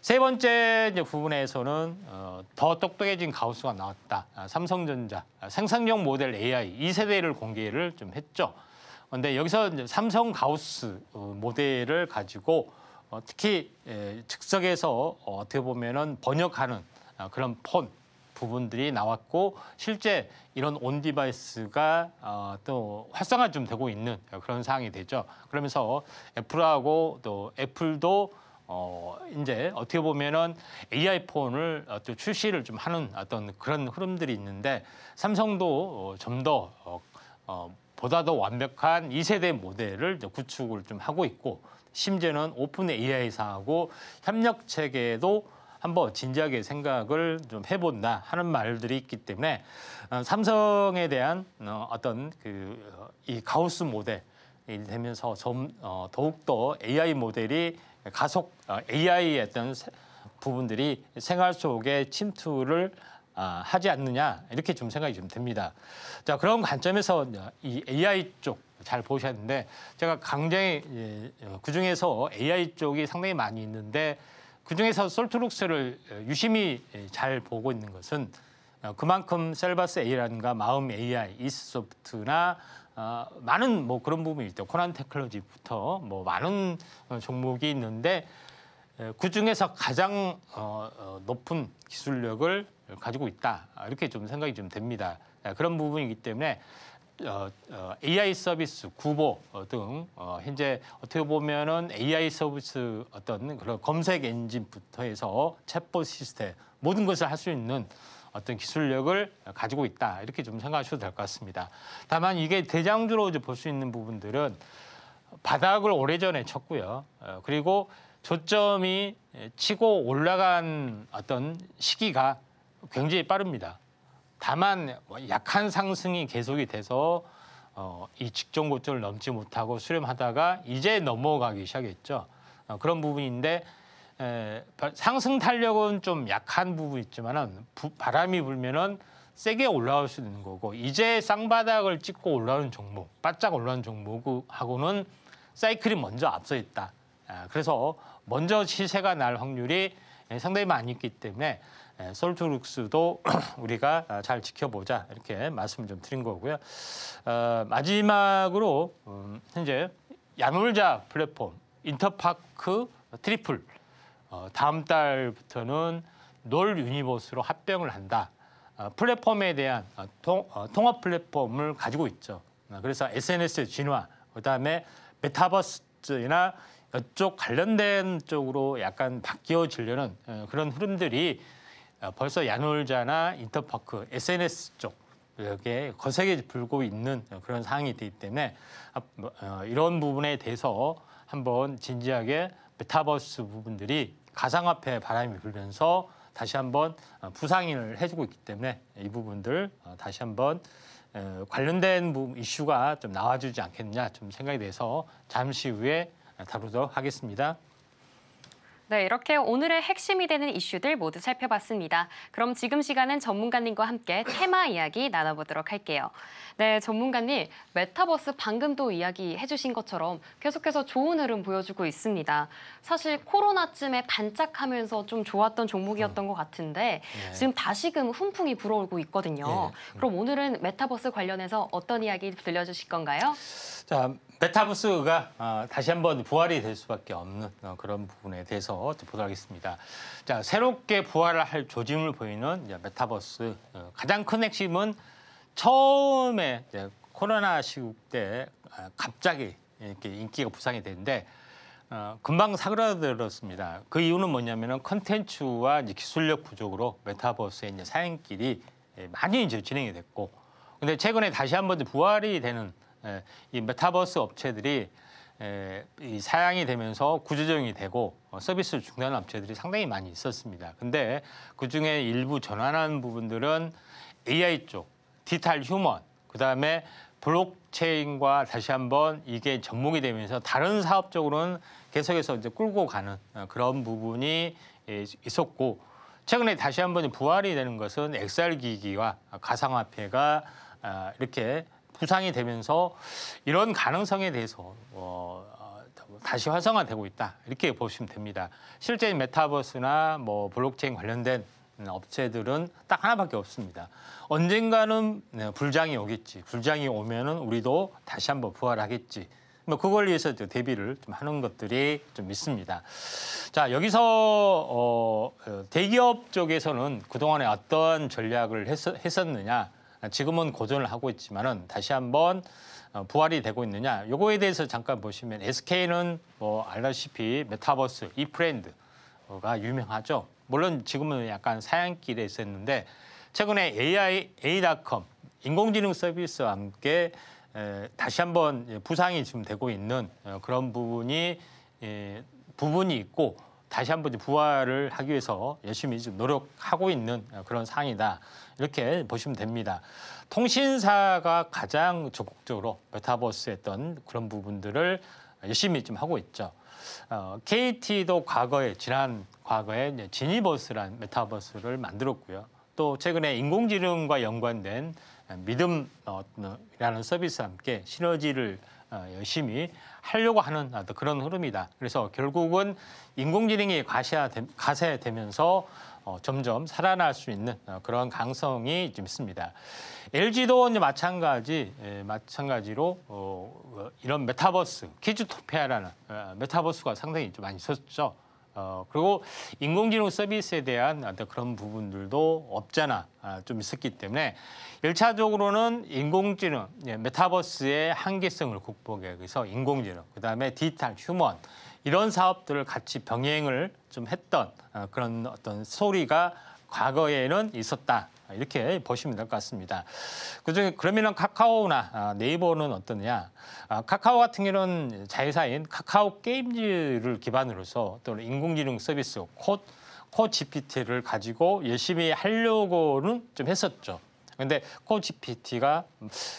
세 번째 부분에서는 어, 더 똑똑해진 가우스가 나왔다. 아, 삼성전자 아, 생성형 모델 AI 2세대를 공개를 좀 했죠. 근데 여기서 삼성 가우스 어, 모델을 가지고 특히 즉석에서 어떻게 보면 번역하는 아, 그런 폰 부분들이 나왔고 실제 이런 온 디바이스가 어, 또 활성화 좀 되고 있는 그런 상황이 되죠. 그러면서 애플하고 또 애플도 어, 이제 어떻게 보면은 AI 폰을 또 출시를 좀 하는 어떤 그런 흐름들이 있는데 삼성도 어, 좀더 어, 어, 보다 더 완벽한 이세대 모델을 구축을 좀 하고 있고 심지어는 오픈 AI사하고 협력 체계도 한번 진지하게 생각을 좀 해본다 하는 말들이 있기 때문에 어, 삼성에 대한 어, 어떤 그이 어, 가우스 모델이 되면서 좀 더욱더 AI 모델이 가속 AI의 어떤 부분들이 생활 속에 침투를 아, 하지 않느냐 이렇게 좀 생각이 좀 됩니다. 자 그런 관점에서 이 AI 쪽 잘 보셨는데 제가 굉장히 예, 그 중에서 AI 쪽이 상당히 많이 있는데 그중에서 솔트룩스를 어, 유심히 예, 잘 보고 있는 것은 어, 그만큼 셀바스 AI라든가 마음 AI, 이스소프트나 어, 많은 뭐 그런 부분이 있죠. 코난 테클로지부터 뭐 많은 어, 종목이 있는데 그 중에서 가장 높은 기술력을 가지고 있다 이렇게 좀 생각이 좀 됩니다. 그런 부분이기 때문에 어, 어, AI 서비스 구보 어, 등 현재 어떻게 보면은 AI 서비스 어떤 그런 검색 엔진부터 해서 챗봇 시스템 모든 것을 할 수 있는 어떤 기술력을 가지고 있다 이렇게 좀 생각하셔도 될 것 같습니다. 다만 이게 대장주로 이제 볼수 있는 부분들은 바닥을 오래전에 쳤고요. 그리고 조점이 치고 올라간 어떤 시기가 굉장히 빠릅니다. 다만 뭐 약한 상승이 계속이 돼서 어, 이직종 고점을 넘지 못하고 수렴하다가 이제 넘어가기 시작했죠. 어, 그런 부분인데 에, 상승 탄력은 좀 약한 부분 이있지만 바람이 불면은 세게 올라올 수 있는 거고 이제 쌍바닥을 찍고 올라오는 종목, 바짝 올라오는 종목하고는 사이클이 먼저 앞서 있다. 아, 그래서 먼저 시세가 날 확률이 상당히 많이 있기 때문에 예, 솔트룩스도 (clears throat) 우리가 아, 잘 지켜보자 이렇게 말씀을 좀 드린 거고요. 어, 마지막으로 음, 현재 야놀자 플랫폼 인터파크 트리플 어, 다음 달부터는 놀 유니버스로 합병을 한다. 어, 플랫폼에 대한 어, 통, 어, 통합 플랫폼을 가지고 있죠. 아, 그래서 s n s 진화, 그다음에 메타버스나 이쪽 관련된 쪽으로 약간 바뀌어지려는 어, 그런 흐름들이 어, 벌써 야놀자나 인터파크, SNS 쪽 이렇게 거세게 불고 있는 그런 상황이 되기 때문에 아, 뭐, 어, 이런 부분에 대해서 한번 진지하게 메타버스 부분들이 가상화폐 바람이 불면서 다시 한번 어, 부상을 해주고 있기 때문에 이 부분들 다시 한번 관련된 이슈가 좀 나와주지 않겠느냐 좀 생각이 돼서 잠시 후에 다루도록 하겠습니다. 네, 이렇게 오늘의 핵심이 되는 이슈들 모두 살펴봤습니다. 그럼 지금 시간은 전문가님과 함께 테마 이야기 나눠보도록 할게요. 네, 전문가님, 메타버스 방금도 이야기해주신 것처럼 계속해서 좋은 흐름 보여주고 있습니다. 사실 코로나쯤에 반짝하면서 좀 좋았던 종목이었던 것 같은데 네. 지금 다시금 훈풍이 불어오고 있거든요. 네. 그럼 오늘은 메타버스 관련해서 어떤 이야기 들려주실 건가요? 자, 메타버스가 어, 다시 한번 부활이 될 수밖에 없는 어, 그런 부분에 대해서 보도록 하겠습니다. 자, 새롭게 부활을 할 조짐을 보이는 메타버스 어, 가장 큰 핵심은 처음에 코로나 시국 때 아, 갑자기 이렇게 인기가 부상이 되는데 금방 사그라들었습니다. 그 이유는 뭐냐면 컨텐츠와 기술력 부족으로 메타버스의 사행길이 예, 많이 이제 진행이 됐고, 근데 최근에 다시 한 번 부활이 되는 예, 이 메타버스 업체들이 예, 이 사양이 되면서 구조조정이 되고 어, 서비스를 중단 업체들이 상당히 많이 있었습니다. 근데 그중에 일부 전환하 부분들은 AI 쪽, 디지털 휴먼, 그다음에 블록체인과 다시 한번 이게 접목이 되면서 다른 사업 쪽으로는 계속해서 이제 끌고 가는 어, 그런 부분이 예, 있었고 최근에 다시 한번 부활이 되는 것은 엑셀 기기와 가상화폐가 아, 이렇게 부상이 되면서 이런 가능성에 대해서 어, 어, 다시 활성화되고 있다 이렇게 보시면 됩니다. 실제 메타버스나 뭐 블록체인 관련된 업체들은 딱 하나밖에 없습니다. 언젠가는 네, 불장이 오겠지. 불장이 오면은 우리도 다시 한번 부활하겠지. 뭐 그걸 위해서 대비를 좀 하는 것들이 좀 있습니다. 자 여기서 어, 어 대기업 쪽에서는 그동안에 어떤 전략을 했었, 느냐 지금은 고전을 하고 있지만은 다시 한번 어, 부활이 되고 있느냐. 요거에 대해서 잠깐 보시면 SK는 뭐 알다시피 메타버스 이프랜드가 유명하죠. 물론 지금은 약간 사양길에 있었는데 최근에 AI A닷컴 인공지능 서비스와 함께 다시 한번 부상이 지금 되고 있는 어, 그런 부분이 부분이 있고 다시 한번 부활을 하기 위해서 열심히 좀 노력하고 있는 그런 상이다 이렇게 보시면 됩니다. 통신사가 가장 적극적으로 메타버스 했던 그런 부분들을 열심히 좀 하고 있죠. 어, KT도 과거에 지난 과거에 지니버스란 메타버스를 만들었고요. 또 최근에 인공지능과 연관된 믿음이라는 서비스와 함께 시너지를 어, 열심히 하려고 하는 그런 흐름이다. 그래서 결국은 인공지능이 과세되면서 어, 점점 살아날 수 있는 어, 그런 강성이좀 있습니다. LG도 마찬가지 예, 마찬가지로 그 이런 메타버스 키즈토피아라는 메타버스가 상당히 좀 많이 있었죠. 어, 그리고 인공지능 서비스에 대한 어떤 아, 그런 부분들도 없잖아 아, 좀 있었기 때문에 일차적으로는 인공지능, 예, 메타버스의 한계성을 극복해 그래서 인공지능, 그다음에 디지털, 휴먼 이런 사업들을 같이 병행을 좀 했던 어, 그런 어떤 소리가 과거에는 있었다. 아, 이렇게 보시면 될 것 같습니다. 그중에 그러면 카카오나 아, 네이버는 어떠냐? 아, 카카오 같은 경우는 자회사인 카카오 게임즈를 기반으로서 또는 인공지능 서비스 콧, 코 GPT를 가지고 열심히 하려고는 좀 했었죠. 근데 코 GPT가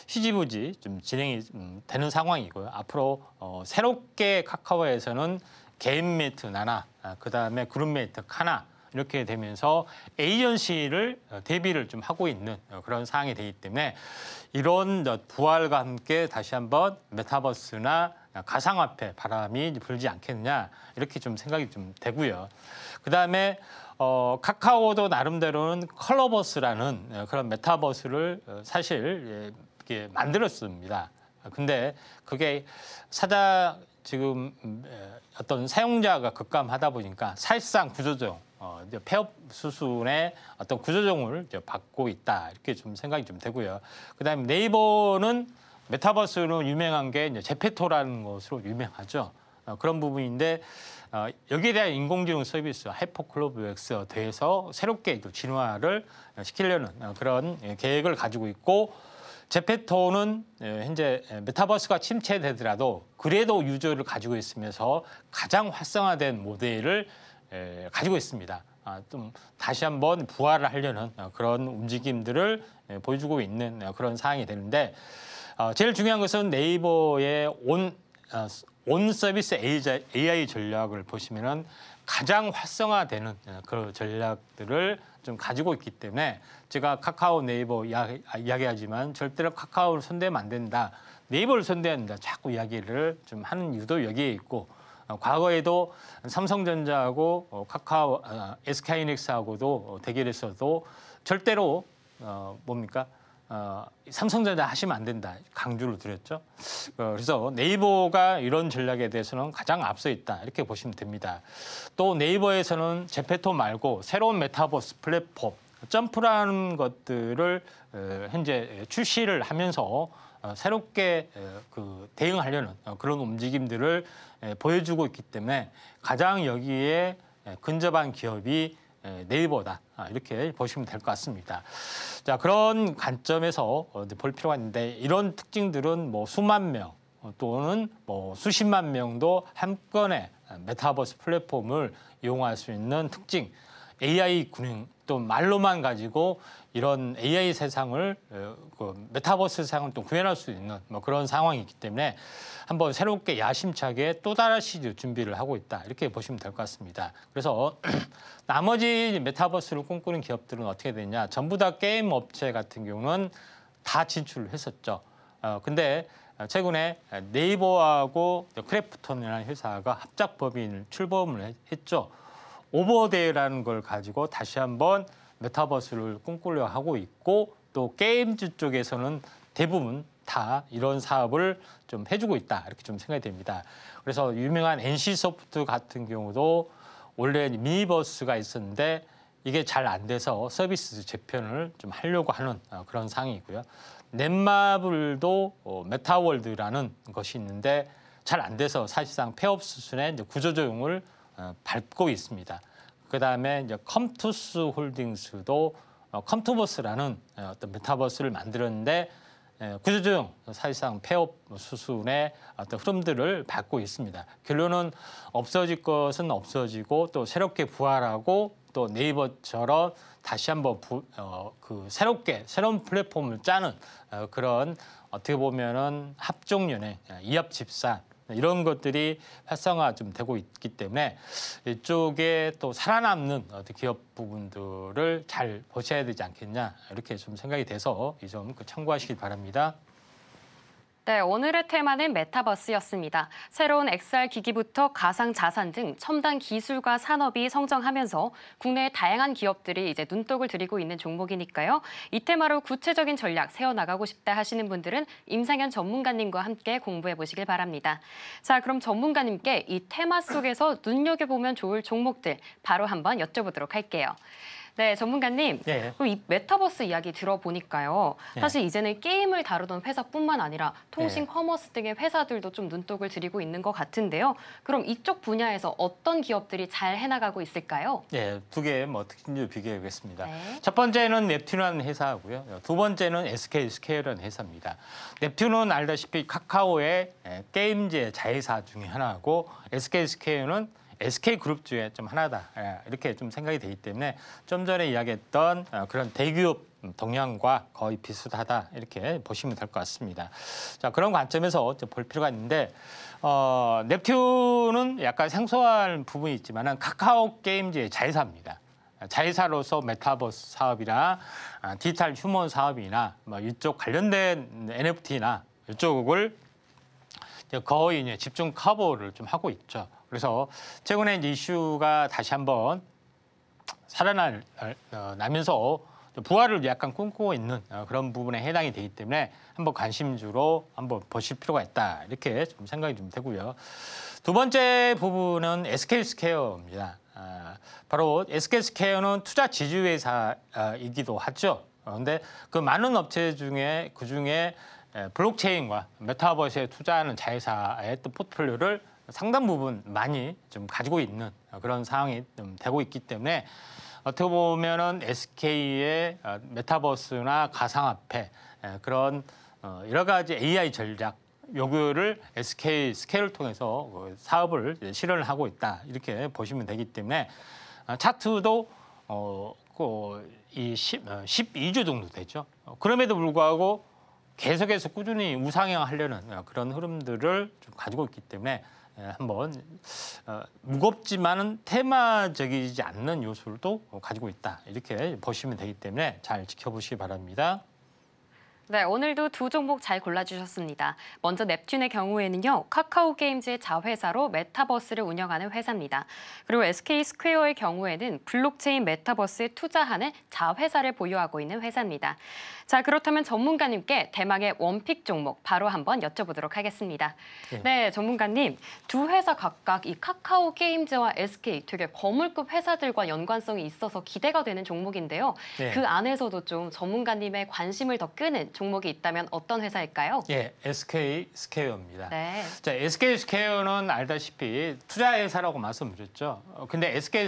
휴지부지 좀 진행이 음, 되는 상황이고요. 앞으로 어, 새롭게 카카오에서는 개인 메이트 나나, 그 다음에 그룹 메이트 카나, 이렇게 되면서 에이전시를 어, 대비를 좀 하고 있는 어, 그런 상황이 되기 때문에 이런 어, 부활과 함께 다시 한번 메타버스나 가상화폐 바람이 불지 않겠느냐 이렇게 좀 생각이 좀 되고요. 그다음에 어, 카카오도 나름대로는 컬러버스라는 그런 메타버스를 사실 예, 이렇게 만들었습니다. 근데 그게 사자 지금 음, 어떤 사용자가 급감하다 보니까 사실상 구조조정 어, 이제 폐업 수순의 어떤 구조조정을 이제 받고 있다 이렇게 좀 생각이 좀 되고요. 그다음에 네이버는 메타버스로 유명한 게 이제 제페토라는 것으로 유명하죠. 어, 그런 부분인데 어, 여기에 대한 인공지능 서비스 하이퍼클로브엑스 대해서 새롭게 또 진화를 시키려는 어, 그런 계획을 가지고 있고 제페토는 예, 현재 메타버스가 침체되더라도 그래도 유저를 가지고 있으면서 가장 활성화된 모델을 예, 가지고 있습니다. 아, 좀 다시 한번 부활을 하려는 어, 그런 움직임들을 예, 보여주고 있는 어, 그런 상황이 되는데 어, 제일 중요한 것은 네이버의 온, 온 서비스 AI, AI 전략을 보시면 가장 활성화되는 그런 전략들을 좀 가지고 있기 때문에 제가 카카오 네이버 이야기하지만 절대로 카카오를 손대면 안 된다. 네이버를 손대야 된다. 자꾸 이야기를 좀 하는 이유도 여기에 있고 어, 과거에도 삼성전자하고 어, 카카오, SK이닉스하고도 어, 대결했어도 절대로 어, 뭡니까? 어, 삼성전자 하시면 안 된다 강조를 드렸죠. 어, 그래서 네이버가 이런 전략에 대해서는 가장 앞서 있다 이렇게 보시면 됩니다. 또 네이버에서는 제페토 말고 새로운 메타버스 플랫폼 점프라는 것들을 현재 출시를 하면서 어, 새롭게 그 대응하려는 어, 그런 움직임들을 보여주고 있기 때문에 가장 여기에 근접한 기업이 네이버다 아, 이렇게 보시면 될 것 같습니다. 자 그런 관점에서 어, 볼 필요가 있는데 이런 특징들은 뭐 수만 명 또는 뭐 수십만 명도 한건에 메타버스 플랫폼을 이용할 수 있는 특징 AI 군행 또 말로만 가지고 이런 AI 세상을 어, 그 메타버스 세상을 또 구현할 수 있는 뭐 그런 상황이 있기 때문에 한번 새롭게 야심차게 또 다시 준비를 하고 있다 이렇게 보시면 될 것 같습니다. 그래서 (clears throat) 나머지 메타버스를 꿈꾸는 기업들은 어떻게 되냐? 전부 다 게임 업체 같은 경우는 다 진출을 했었죠. 어, 근데 최근에 네이버하고 크래프톤이라는 회사가 합작 법인 출범을 했죠. 오버데이라는 걸 가지고 다시 한번 메타버스를 꿈꾸려 하고 있고 또 게임즈 쪽에서는 대부분 다 이런 사업을 좀 해주고 있다 이렇게 좀 생각이 됩니다. 그래서 유명한 NC소프트 같은 경우도 원래 미니버스가 있었는데 이게 잘 안 돼서 서비스 재편을 좀 하려고 하는 어, 그런 상황이고요. 넷마블도 어, 메타월드라는 것이 있는데 잘 안 돼서 사실상 폐업 수순의 구조조정을 어, 밟고 있습니다. 그다음에 이제 컴투스 홀딩스도 어, 컴투버스라는 어, 어떤 메타버스를 만들었는데 구조조정 예, 그 사실상 폐업 수순의 어떤 흐름들을 받고 있습니다. 결론은 없어질 것은 없어지고 또 새롭게 부활하고 또 네이버처럼 다시 한번 부, 어, 그 새롭게 새로운 플랫폼을 짜는 어, 그런 어떻게 보면은 합종연행 어, 이합집산 이런 것들이 활성화 좀 되고 있기 때문에 이쪽에 또 살아남는 기업 부분들을 잘 보셔야 되지 않겠냐 이렇게 좀 생각이 돼서 이점 그 참고하시길 바랍니다. 네, 오늘의 테마는 메타버스였습니다. 새로운 XR 기기부터 가상 자산 등 첨단 기술과 산업이 성장하면서 국내의 다양한 기업들이 이제 눈독을 들이고 있는 종목이니까요. 이 테마로 구체적인 전략 세워나가고 싶다 하시는 분들은 임상현 전문가님과 함께 공부해 보시길 바랍니다. 자, 그럼 전문가님께 이 테마 속에서 눈여겨보면 좋을 종목들 바로 한번 여쭤보도록 할게요. 네, 전문가님. 예. 그럼 이 메타버스 이야기 들어보니까요. 예. 사실 이제는 게임을 다루던 회사뿐만 아니라 통신, 예. 커머스 등의 회사들도 좀 눈독을 들이고 있는 것 같은데요. 그럼 이쪽 분야에서 어떤 기업들이 잘 해나가고 있을까요? 예, 두 개의 뭐 특징을 비교해 보겠습니다. 네. 첫 번째는 넵튠이라는 회사고요. 두 번째는 SK 스케일이라는 회사입니다. 넵튠은 알다시피 카카오의 예, 게임제 자회사 중에 하나고 SK 스케일은 SK 그룹 중에 좀 하나다 예, 이렇게 좀 생각이 되기 때문에 좀 전에 이야기했던 어, 그런 대기업 동향과 거의 비슷하다 이렇게 보시면 될 것 같습니다. 자 그런 관점에서 볼 필요가 있는데 어, 넵튠은 약간 생소한 부분이 있지만 카카오 게임즈의 자회사입니다. 자회사로서 메타버스 사업이나 아, 디지털 휴먼 사업이나 뭐 이쪽 관련된 NFT나 이쪽을 거의 이제 집중 커버를 좀 하고 있죠. 그래서 최근에 이제 이슈가 다시 한번 살아나면서 어, 부활을 약간 꿈꾸고 있는 어, 그런 부분에 해당이 되기 때문에 한번 관심주로 한번 보실 필요가 있다 이렇게 좀 생각이 좀 되고요. 두 번째 부분은 SK 스퀘어입니다. 아, 바로 SK 스퀘어는 투자 지주 회사이기도 하죠. 그런데 그 많은 업체 중에 그 중에 블록체인과 메타버스에 투자하는 자회사의 또 포트폴리오를 상당 부분 많이 좀 가지고 있는 그런 상황이 되고 있기 때문에 어떻게 보면은 SK의 어, 메타버스나 가상화폐 그런 어, 여러 가지 AI 전략 요구를 SK 스케일을 통해서 그 사업을 실현을 하고 있다 이렇게 보시면 되기 때문에 어, 차트도 어, 그 이1 12주 정도 됐죠. 그럼에도 불구하고 계속해서 꾸준히 우상향하려는 그런 흐름들을 좀 가지고 있기 때문에 예, 한번 어, 무겁지만은 테마적이지 않는 요소를 또 가지고 있다 이렇게 보시면 되기 때문에 잘 지켜보시기 바랍니다. 네, 오늘도 두 종목 잘 골라주셨습니다. 먼저 넵튠의 경우에는요, 카카오 게임즈의 자회사로 메타버스를 운영하는 회사입니다. 그리고 SK 스퀘어의 경우에는 블록체인 메타버스에 투자하는 자회사를 보유하고 있는 회사입니다. 자, 그렇다면 전문가님께 대망의 원픽 종목 바로 한번 여쭤보도록 하겠습니다. 네, 네 전문가님, 두 회사 각각 이 카카오 게임즈와 SK 되게 거물급 회사들과 연관성이 있어서 기대가 되는 종목인데요. 네. 그 안에서도 좀 전문가님의 관심을 더 끄는 종목이 있다면 어떤 회사일까요? 예, SK 스퀘어입니다. 네. 자, SK 스퀘어는 알다시피 투자 회사라고 말씀드렸죠. 어, 근데 SK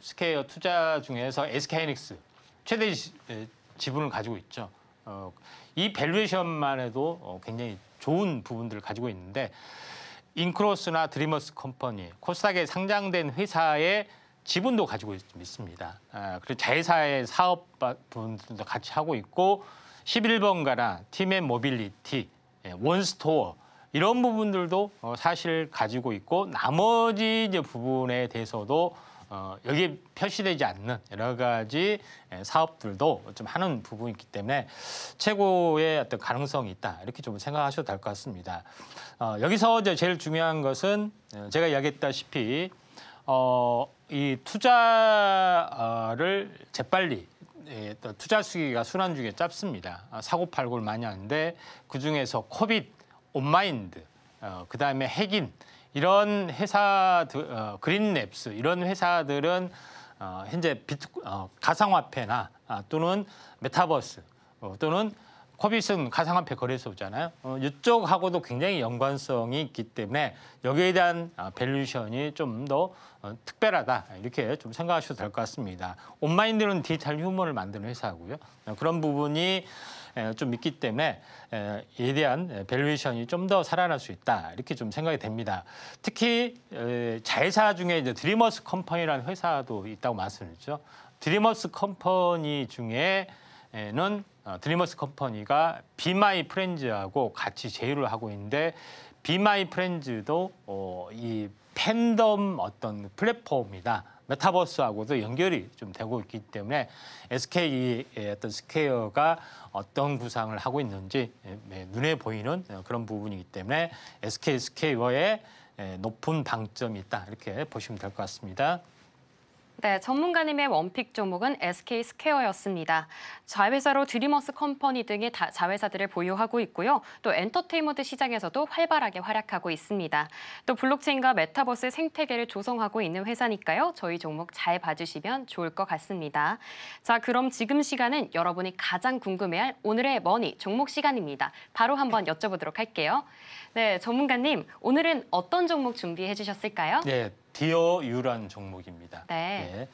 스퀘어 투자 중에서 SK하이닉스 최대 예, 지분을 가지고 있죠. 어, 이 밸류에이션만 해도 어, 굉장히 좋은 부분들을 가지고 있는데 인크로스나 드리머스 컴퍼니, 코스닥에 상장된 회사의 지분도 가지고 있습니다. 아, 그리고 자회사의 사업 부분들도 같이 하고 있고 11번 가나, 팀의 모빌리티, 원스토어 예, 이런 부분들도 어, 사실 가지고 있고 나머지 이제 부분에 대해서도 어, 여기에 표시되지 않는 여러 가지 예, 사업들도 좀 하는 부분이기 있 때문에 최고의 어떤 가능성이 있다 이렇게 좀 생각하셔도 될 것 같습니다. 어, 여기서 이제 제일 중요한 것은 어, 제가 이야기했다시피 어, 이 투자를 재빨리 예, 투자 수기가 순환 중에 짧습니다. 아, 사고팔고를 많이 하는데 그중에서 코빗, 온마인드, 어, 그다음에 핵인 이런 회사들, 어, 그린랩스 이런 회사들은 어, 현재 비트, 가상화폐나 아, 또는 메타버스 또는 코비슨 가상화폐 거래소잖아요. 어, 이쪽하고도 굉장히 연관성이 있기 때문에 여기에 대한 밸류션이 아, 좀더 어, 특별하다 이렇게 좀 생각하셔도 될 것 같습니다. 온마인드는 디지털 휴머를 만드는 회사고요. 어, 그런 부분이 좀 있기 때문에 이에 대한 밸류에이션이 좀 더 살아날 수 있다 이렇게 좀 생각이 됩니다. 특히 자회사 중에 이제 드리머스 컴퍼니라는 회사도 있다고 말씀드죠 드리머스 컴퍼니 중에는 어, 드림워스 컴퍼니가 비마이 프렌즈하고 같이 제휴를 하고 있는데 비마이 프렌즈도 어, 이 팬덤 어떤 플랫폼이나 메타버스하고도 연결이 좀 되고 있기 때문에 SK의 어떤 스퀘어가 어떤 구상을 하고 있는지 예, 눈에 보이는 어, 그런 부분이기 때문에 SK 스퀘어의 예, 높은 방점이 있다 이렇게 보시면 될 것 같습니다. 네, 전문가님의 원픽 종목은 SK 스퀘어였습니다. 자회사로 드림워스 컴퍼니 등의 자회사들을 보유하고 있고요. 또 엔터테인먼트 시장에서도 활발하게 활약하고 있습니다. 또 블록체인과 메타버스 생태계를 조성하고 있는 회사니까요. 저희 종목 잘 봐주시면 좋을 것 같습니다. 자, 그럼 지금 시간은 여러분이 가장 궁금해할 오늘의 머니 종목 시간입니다. 바로 한번 여쭤보도록 할게요. 네, 전문가님 오늘은 어떤 종목 준비해 주셨을까요? 네, 디어유란 종목입니다. 네. 예.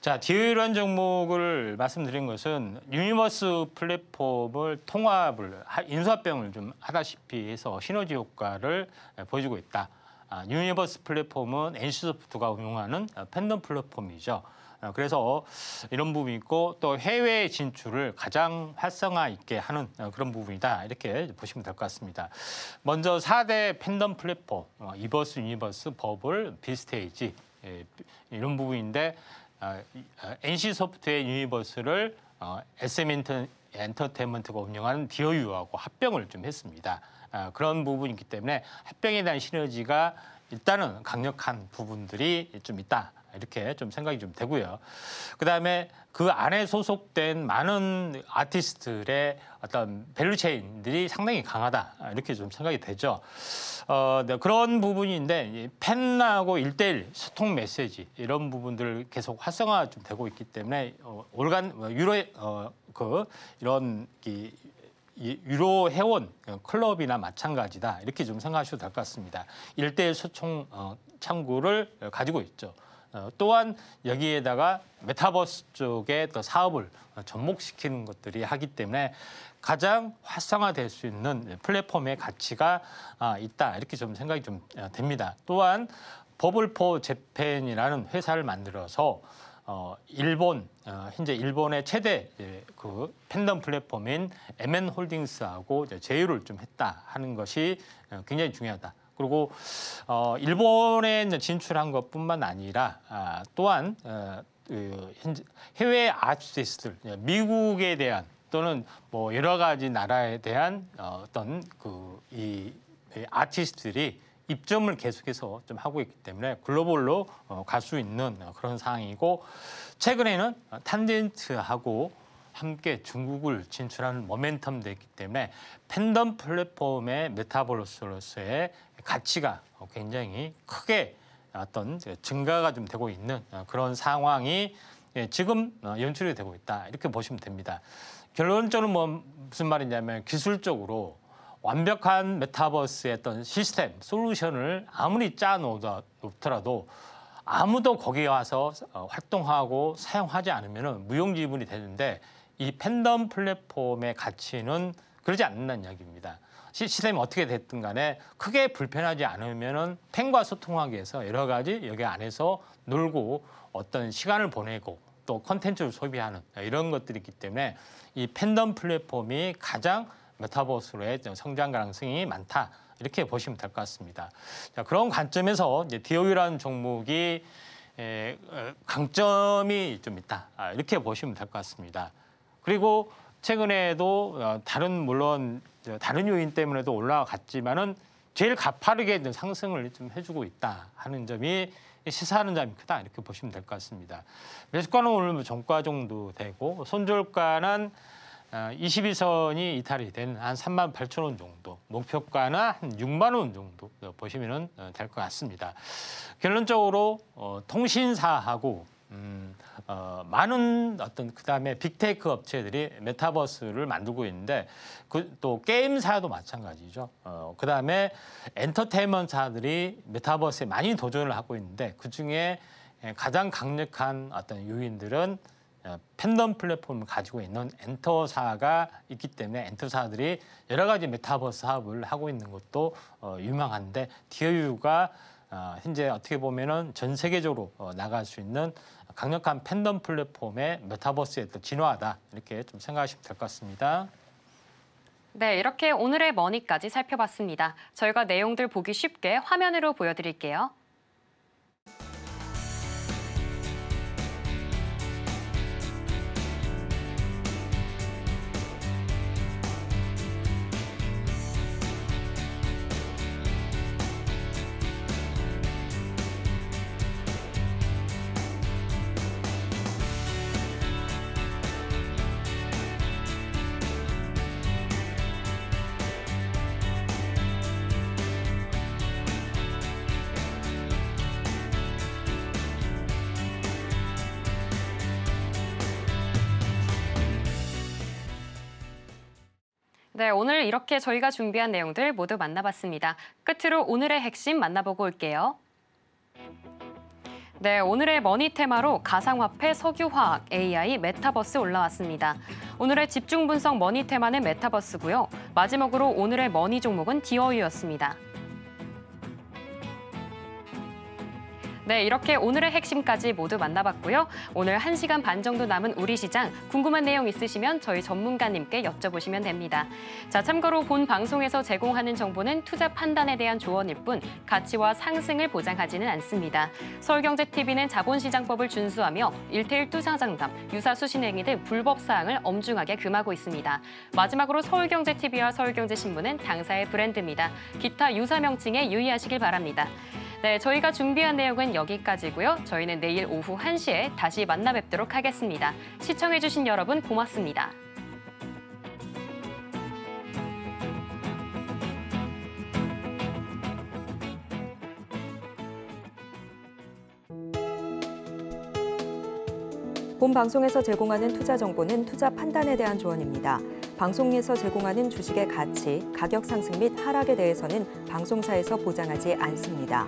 자, 디어유란 종목을 말씀드린 것은 유니버스 플랫폼을 통합을 인수합병을 좀 하다시피 해서 시너지 효과를 예, 보여주고 있다. 아, 유니버스 플랫폼은 NC소프트가 운용하는 어, 팬덤 플랫폼이죠. 아, 그래서 이런 부분이 있고 또 해외 진출을 가장 활성화 있게 하는 어, 그런 부분이다. 이렇게 보시면 될 것 같습니다. 먼저 사대 팬덤 플랫폼, 어, 이버스, 유니버스, 버블, 비스테이지 예, 이런 부분인데 NC소프트의 아, 아, 유니버스를 SM 어, 엔터테인먼트가 운영하는 디어유하고 합병을 좀 했습니다. 그런 부분이기 때문에 합병에 대한 시너지가 일단은 강력한 부분들이 좀 있다. 이렇게 좀 생각이 좀 되고요. 그다음에 그 안에 소속된 많은 아티스트들의 어떤 밸류 체인들이 상당히 강하다 이렇게 좀 생각이 되죠. 어, 네, 그런 부분인데 팬하고 일대일 소통 메시지 이런 부분들 계속 활성화 좀 되고 있기 때문에 어, 올간 어, 유로 어, 그 이런 이, 유로 회원 어, 클럽이나 마찬가지다 이렇게 좀 생각하셔도 될 것 같습니다. 일대일 소총 어, 창구를 가지고 있죠. 어, 또한 여기에다가 메타버스 쪽에또 사업을 접목시키는 것들이 하기 때문에 가장 활성화될 수 있는 플랫폼의 가치가 아, 있다 이렇게 좀 생각이 좀 어, 됩니다. 또한 버블포 재팬이라는 회사를 만들어서 어, 일본, 현재 일본의 최대 예, 그 팬덤 플랫폼인 MN 홀딩스하고 제휴를 좀 했다 하는 것이 굉장히 중요하다. 그리고 어, 일본에 진출한 것뿐만 아니라 아, 또한 어, 그 해외 아티스트들, 예, 미국에 대한 또는 뭐 여러 가지 나라에 대한 어, 어떤 그이 네, 아티스트들이 입점을 계속해서 좀 하고 있기 때문에 글로벌로 어, 갈수 있는 어, 그런 상황이고 최근에는 탄젠트하고 함께 중국을 진출하는 모멘텀도 있기 때문에 팬덤 플랫폼의 메타버스로서의 가치가 굉장히 크게 어떤 그 증가가 좀 되고 있는 어, 그런 상황이 예, 지금 어, 연출이 되고 있다 이렇게 보시면 됩니다. 결론적으로 뭐 무슨 말이냐면 기술적으로 완벽한 메타버스의 어떤 시스템, 솔루션을 아무리 짜놓더라도 아무도 거기에 와서 어, 활동하고 사용하지 않으면 무용지물이 되는데 이 팬덤 플랫폼의 가치는 그러지 않는다는 이야기입니다. 시스템이 어떻게 됐든 간에 크게 불편하지 않으면은 팬과 소통하기 위해서 여러 가지 여기 안에서 놀고 어떤 시간을 보내고 또 컨텐츠를 소비하는 이런 것들이 있기 때문에 이 팬덤 플랫폼이 가장 메타버스로의 성장 가능성이 많다. 이렇게 보시면 될 것 같습니다. 자, 그런 관점에서 이제 DOE라는 종목이 에, 어, 강점이 좀 있다. 아, 이렇게 보시면 될 것 같습니다. 그리고 최근에도 어, 다른 물론 다른 요인 때문에도 올라갔지만은 제일 가파르게 상승을 좀 해주고 있다 하는 점이 시사하는 점이 크다 이렇게 보시면 될 것 같습니다. 매수가는 오늘 종가 뭐 정도 되고 손절가는 22선이 어, 이탈이 된 한 3만 8천 원 정도, 목표가나 한 6만 원 정도 보시면 어, 될것 같습니다. 결론적으로 통신사하고 음, 어, 많은 어떤 그다음에 빅테크 업체들이 메타버스를 만들고 있는데 그, 또 게임사도 마찬가지죠. 어, 그다음에 엔터테인먼트사들이 메타버스에 많이 도전을 하고 있는데 그중에 예, 가장 강력한 어떤 요인들은 어, 팬덤 플랫폼을 가지고 있는 엔터사가 있기 때문에 엔터사들이 여러 가지 메타버스 사업을 하고 있는 것도 어, 유망한데 디어유가 어, 현재 어떻게 보면은 전 세계적으로 어, 나갈 수 있는 강력한 팬덤 플랫폼의 메타버스의 또 진화다 이렇게 좀 생각하시면 될 것 같습니다. 네, 이렇게 오늘의 머니까지 살펴봤습니다. 저희가 내용들 보기 쉽게 화면으로 보여드릴게요. 네, 오늘 이렇게 저희가 준비한 내용들 모두 만나봤습니다. 끝으로 오늘의 핵심 만나보고 올게요. 네, 오늘의 머니 테마로 가상화폐, 석유화학, AI, 메타버스 올라왔습니다. 오늘의 집중 분석 머니 테마는 메타버스고요. 마지막으로 오늘의 머니 종목은 디어유였습니다. 네, 이렇게 오늘의 핵심까지 모두 만나봤고요. 오늘 한시간반 정도 남은 우리 시장 궁금한 내용 있으시면 저희 전문가님께 여쭤보시면 됩니다. 자, 참고로 본 방송에서 제공하는 정보는 투자 판단에 대한 조언일 뿐 가치와 상승을 보장하지는 않습니다. 서울경제TV는 자본시장법을 준수하며 일대일 투자장담, 유사수신행위 등 불법 사항을 엄중하게 금하고 있습니다. 마지막으로 서울경제TV와 서울경제신문은 당사의 브랜드입니다. 기타 유사 명칭에 유의하시길 바랍니다. 네, 저희가 준비한 내용은 여기까지고요. 저희는 내일 오후 1시에 다시 만나 뵙도록 하겠습니다. 시청해주신 여러분 고맙습니다. 본 방송에서 제공하는 투자 정보는 투자 판단에 대한 조언입니다. 방송에서 제공하는 주식의 가치, 가격 상승 및 하락에 대해서는 방송사에서 보장하지 않습니다.